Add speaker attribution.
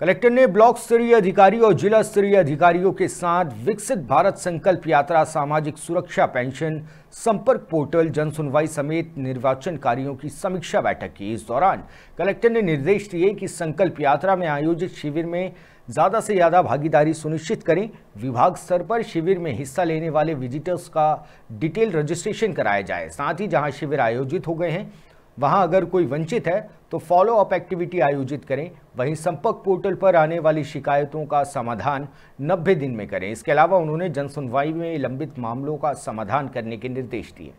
Speaker 1: collector ने block स्तरीय अधिकारी और जिला स्तरीय अधिकारियों के साथ विकसित भारत संकल्प यात्रा सामाजिक सुरक्षा पेंशन संपर्क पोर्टल जन सुनवाई समेत निर्वाचन कार्यों की समीक्षा बैठक की इस दौरान कलेक्टर ने निर्देश दिए कि संकल्प यात्रा में आयोजित शिविर में ज़्यादा से ज़्यादा भागीदारी सुनिश्चित करें विभाग स्तर पर शिविर में हिस्सा लेने वाले विजिटर्स का डिटेल रजिस्ट्रेशन कराया जाए साथ ही जहां शिविर आयोजित हो गए हैं वहां अगर कोई वंचित है तो फॉलो अप एक्टिविटी आयोजित करें वहीं संपर्क पोर्टल पर आने वाली शिकायतों का समाधान 90 दिन में करें इसके अलावा उन्होंने जनसुनवाई में लंबित मामलों का समाधान करने के निर्देश दिए